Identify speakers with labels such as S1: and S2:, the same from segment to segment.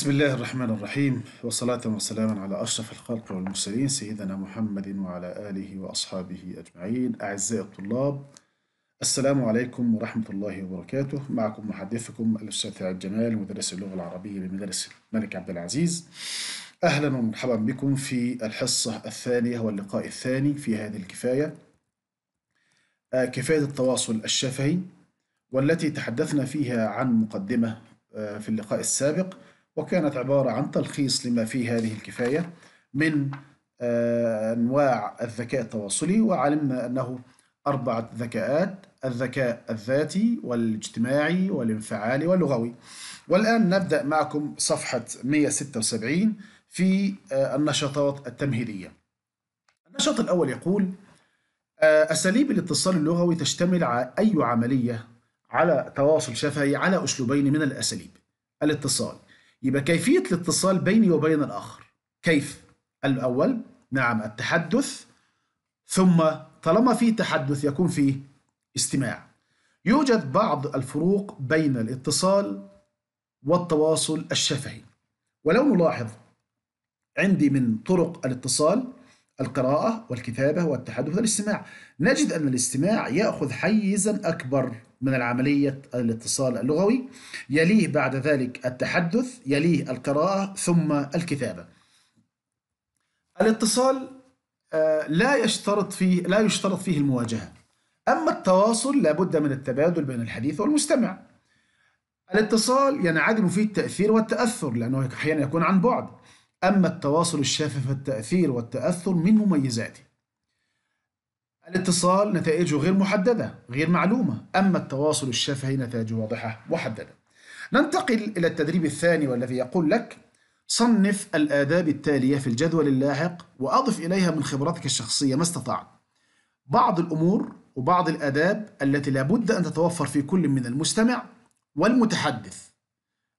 S1: بسم الله الرحمن الرحيم والصلاة والسلام على أشرف الخلق والمرسلين سيدنا محمد وعلى آله وأصحابه أجمعين أعزائي الطلاب السلام عليكم ورحمة الله وبركاته معكم محدثكم الأستاذ عبد جمال مدرس اللغة العربية بمدرسة الملك عبد العزيز أهلا ومرحبا بكم في الحصة الثانية واللقاء الثاني في هذه الكفاية كفاية التواصل الشفهي والتي تحدثنا فيها عن مقدمة في اللقاء السابق وكانت عبارة عن تلخيص لما في هذه الكفاية من آه، أنواع الذكاء التواصلي وعلمنا أنه أربعة ذكاءات الذكاء الذاتي والاجتماعي والانفعالي واللغوي والآن نبدأ معكم صفحة 176 في آه، النشاطات التمهيدية النشاط الأول يقول آه، أساليب الاتصال اللغوي تشتمل على أي عملية على تواصل شفهي على أسلوبين من الأساليب الاتصال يبقى كيفية الاتصال بيني وبين الآخر كيف؟ الأول نعم التحدث ثم طالما في تحدث يكون فيه استماع يوجد بعض الفروق بين الاتصال والتواصل الشفهي ولو نلاحظ عندي من طرق الاتصال القراءة والكتابة والتحدث والاستماع نجد أن الاستماع يأخذ حيزا أكبر من العملية الاتصال اللغوي يليه بعد ذلك التحدث يليه القراءة ثم الكتابة الاتصال آه، لا يشترط فيه لا يشترط فيه المواجهة أما التواصل لابد من التبادل بين الحديث والمستمع الاتصال ينعدم فيه التأثير والتأثر لأنه أحيانا يكون عن بعد أما التواصل الشافي فالتأثير والتأثر من مميزاته الاتصال نتائجه غير محددة غير معلومة أما التواصل الشفهي نتائجه واضحة محددة ننتقل إلى التدريب الثاني والذي يقول لك صنف الآداب التالية في الجدول اللاحق وأضف إليها من خبراتك الشخصية ما استطعت بعض الأمور وبعض الآداب التي لابد أن تتوفر في كل من المستمع والمتحدث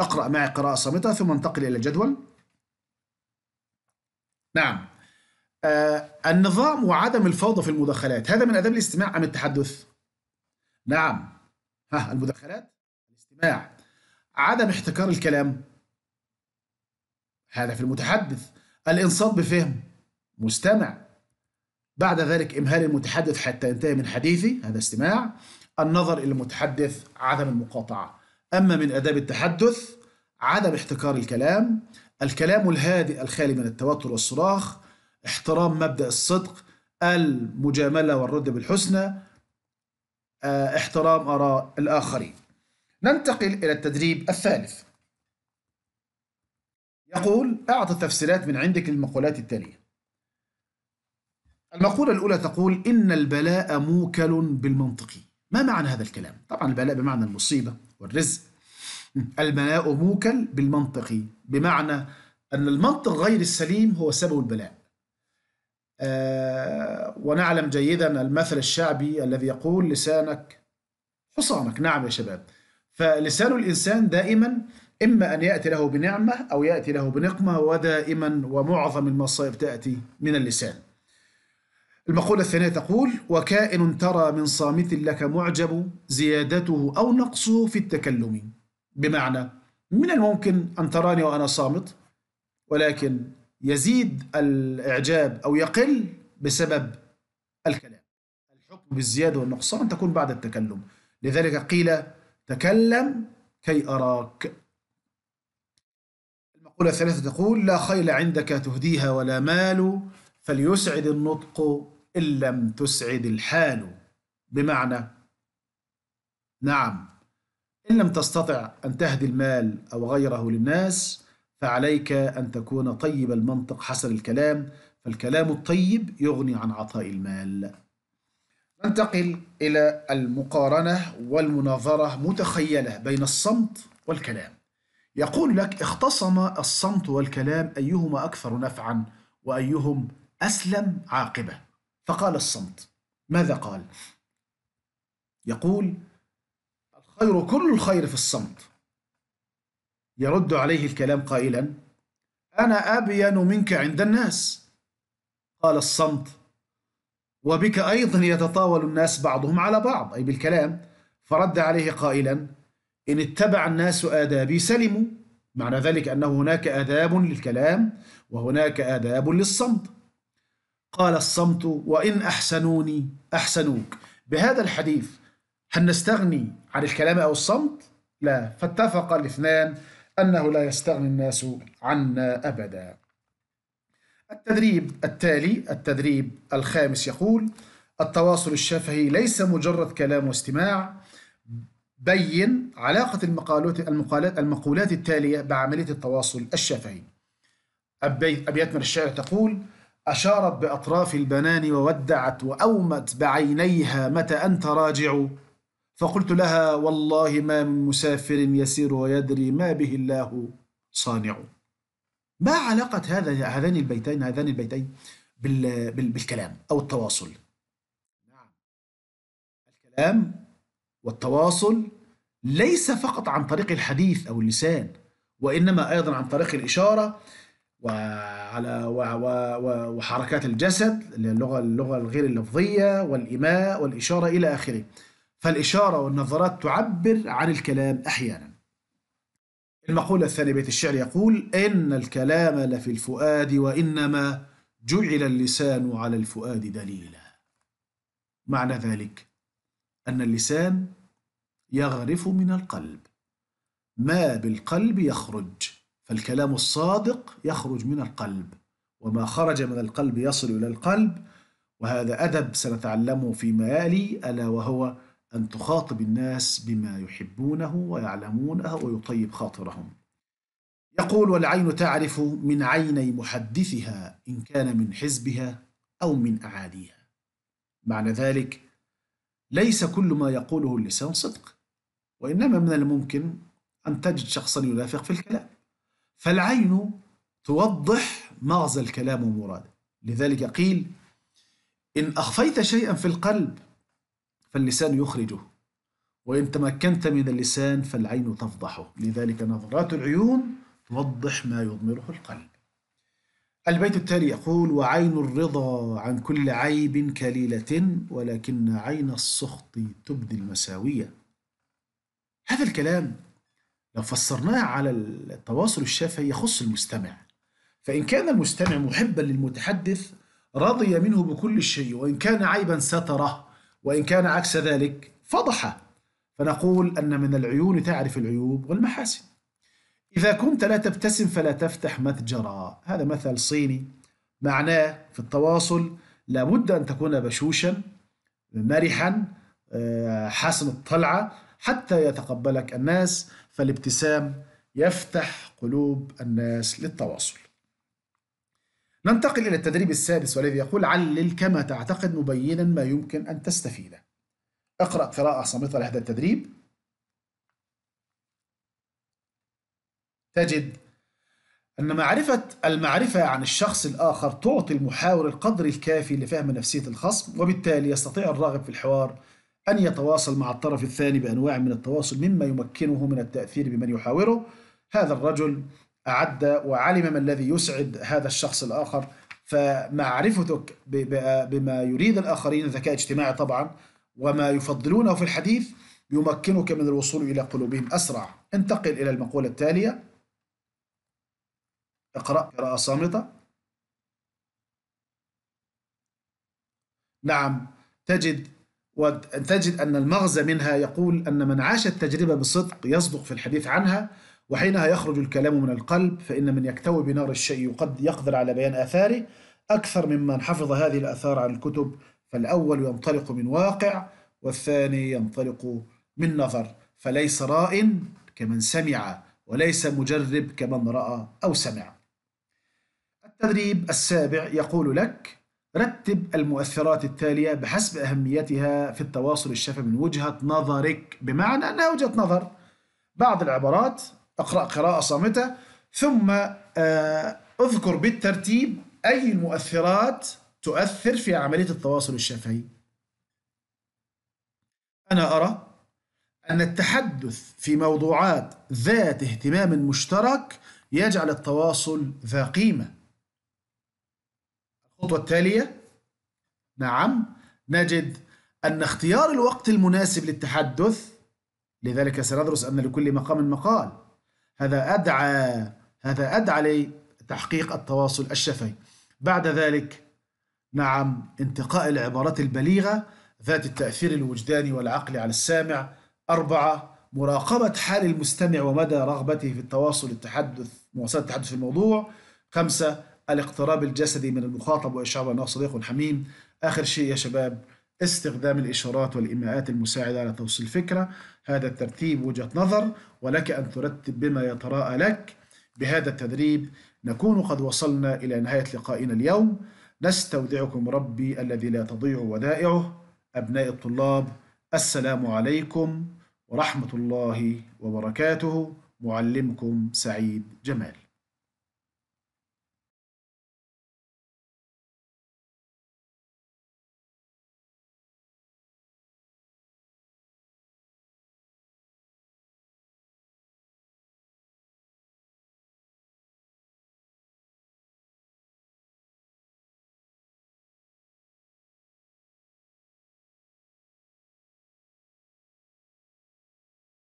S1: اقرأ معي قراءة صامتة ثم انتقل إلى الجدول نعم آه النظام وعدم الفوضى في المداخلات هذا من آداب الاستماع أم التحدث؟ نعم ها المداخلات الاستماع عدم احتكار الكلام هذا في المتحدث الإنصات بفهم مستمع بعد ذلك إمهال المتحدث حتى ينتهي من حديثي هذا استماع النظر إلى المتحدث عدم المقاطعة أما من آداب التحدث عدم احتكار الكلام الكلام الهادئ الخالي من التوتر والصراخ احترام مبدأ الصدق المجاملة والرد بالحسنى آه، احترام آراء الآخرين ننتقل إلى التدريب الثالث يقول أعطى تفسيرات من عندك للمقولات التالية المقولة الأولى تقول إن البلاء موكل بالمنطقي ما معنى هذا الكلام؟ طبعا البلاء بمعنى المصيبة والرزق البلاء موكل بالمنطق بمعنى أن المنطق غير السليم هو سبب البلاء آه ونعلم جيدا المثل الشعبي الذي يقول لسانك حصانك نعم يا شباب فلسان الإنسان دائما إما أن يأتي له بنعمة أو يأتي له بنقمة ودائما ومعظم المصائب تأتي من اللسان المقولة الثانية تقول وكائن ترى من صامت لك معجب زيادته أو نقصه في التكلم بمعنى من الممكن أن تراني وأنا صامت ولكن يزيد الإعجاب أو يقل بسبب الكلام الحكم بالزيادة والنقصان تكون بعد التكلم لذلك قيل تكلم كي أراك المقولة الثالثة تقول لا خيل عندك تهديها ولا مال فليسعد النطق إن لم تسعد الحال بمعنى نعم إن لم تستطع أن تهدي المال أو غيره للناس فعليك أن تكون طيب المنطق حسن الكلام فالكلام الطيب يغني عن عطاء المال ننتقل إلى المقارنة والمناظرة متخيلة بين الصمت والكلام يقول لك اختصم الصمت والكلام أيهما أكثر نفعا وأيهم أسلم عاقبة فقال الصمت ماذا قال؟ يقول خير كل الخير في الصمت يرد عليه الكلام قائلا أنا أبين منك عند الناس قال الصمت وبك أيضا يتطاول الناس بعضهم على بعض أي بالكلام فرد عليه قائلا إن اتبع الناس آدابي سلموا معنى ذلك انه هناك آداب للكلام وهناك آداب للصمت قال الصمت وإن أحسنوني أحسنوك بهذا الحديث هل نستغني عن الكلام أو الصمت؟ لا فاتفق الاثنان أنه لا يستغني الناس عنا أبدا التدريب التالي التدريب الخامس يقول التواصل الشفهي ليس مجرد كلام واستماع بين علاقة المقالات المقالات المقولات التالية بعملية التواصل الشفهي أبيات من الشعر تقول أشارت بأطراف البنان وودعت وأومت بعينيها متى أنت راجع فقلت لها والله ما من مسافر يسير ويدري ما به الله صانع ما علاقة هذا هذان البيتين هذان البيتين بالكلام أو التواصل نعم الكلام والتواصل ليس فقط عن طريق الحديث أو اللسان وإنما أيضا عن طريق الإشارة وعلى وحركات الجسد اللغة اللغة الغير اللفظية والإيماء والإشارة إلى آخره فالإشارة والنظرات تعبر عن الكلام أحيانا المقولة الثانية بيت الشعر يقول إن الكلام لفي الفؤاد وإنما جعل اللسان على الفؤاد دليلا معنى ذلك أن اللسان يغرف من القلب ما بالقلب يخرج فالكلام الصادق يخرج من القلب وما خرج من القلب يصل إلى القلب وهذا أدب سنتعلمه فيما يلي ألا وهو أن تخاطب الناس بما يحبونه ويعلمونه ويطيب خاطرهم يقول والعين تعرف من عيني محدثها إن كان من حزبها أو من أعاديها معنى ذلك ليس كل ما يقوله اللسان صدق وإنما من الممكن أن تجد شخصا ينافق في الكلام فالعين توضح مغزى الكلام ومراده لذلك قيل إن أخفيت شيئا في القلب فاللسان يخرجه وإن تمكنت من اللسان فالعين تفضحه لذلك نظرات العيون توضح ما يضمره القلب البيت التالي يقول وعين الرضا عن كل عيب كليلة ولكن عين السخط تبدي المساوية هذا الكلام لو فسرناه على التواصل الشافعي يخص المستمع فإن كان المستمع محبا للمتحدث رضي منه بكل شيء وإن كان عيبا ستره وإن كان عكس ذلك فضحه فنقول أن من العيون تعرف العيوب والمحاسن إذا كنت لا تبتسم فلا تفتح متجرا هذا مثل صيني معناه في التواصل لابد أن تكون بشوشا مرحا آه، حسن الطلعة حتى يتقبلك الناس فالابتسام يفتح قلوب الناس للتواصل ننتقل إلى التدريب السادس والذي يقول علل كما تعتقد مبينا ما يمكن أن تستفيده اقرأ قراءة صامتة لهذا التدريب تجد أن معرفة المعرفة عن الشخص الآخر تعطي المحاور القدر الكافي لفهم نفسية الخصم وبالتالي يستطيع الراغب في الحوار أن يتواصل مع الطرف الثاني بأنواع من التواصل مما يمكنه من التأثير بمن يحاوره هذا الرجل أعد وعلم ما الذي يسعد هذا الشخص الآخر فمعرفتك بما يريد الآخرين ذكاء اجتماعي طبعا وما يفضلونه في الحديث يمكنك من الوصول إلى قلوبهم أسرع انتقل إلى المقولة التالية اقرأ قراءة صامتة نعم تجد وتجد أن المغزى منها يقول أن من عاش التجربة بصدق يصدق في الحديث عنها وحينها يخرج الكلام من القلب فإن من يكتوي بنار الشيء قد يقدر على بيان آثاره أكثر ممن حفظ هذه الآثار عن الكتب فالأول ينطلق من واقع والثاني ينطلق من نظر فليس راء كمن سمع وليس مجرب كمن رأى أو سمع التدريب السابع يقول لك رتب المؤثرات التالية بحسب أهميتها في التواصل الشفوي من وجهة نظرك بمعنى أنها وجهة نظر بعض العبارات اقرأ قراءة صامتة ثم آه، اذكر بالترتيب أي المؤثرات تؤثر في عملية التواصل الشفهي أنا أرى أن التحدث في موضوعات ذات اهتمام مشترك يجعل التواصل ذا قيمة الخطوة التالية نعم نجد أن اختيار الوقت المناسب للتحدث لذلك سندرس أن لكل مقام مقال هذا أدعى هذا أدعى لتحقيق التواصل الشفهي بعد ذلك نعم انتقاء العبارات البليغة ذات التأثير الوجداني والعقلي على السامع أربعة مراقبة حال المستمع ومدى رغبته في التواصل التحدث مواصلة التحدث في الموضوع خمسة الاقتراب الجسدي من المخاطب وإشعار انه صديق حميم آخر شيء يا شباب استخدام الإشارات والإيماءات المساعدة على توصيل الفكرة هذا الترتيب وجهة نظر ولك أن ترتب بما يتراءى لك بهذا التدريب نكون قد وصلنا إلى نهاية لقائنا اليوم نستودعكم ربي الذي لا تضيع ودائعه أبناء الطلاب السلام عليكم ورحمة الله وبركاته معلمكم سعيد جمال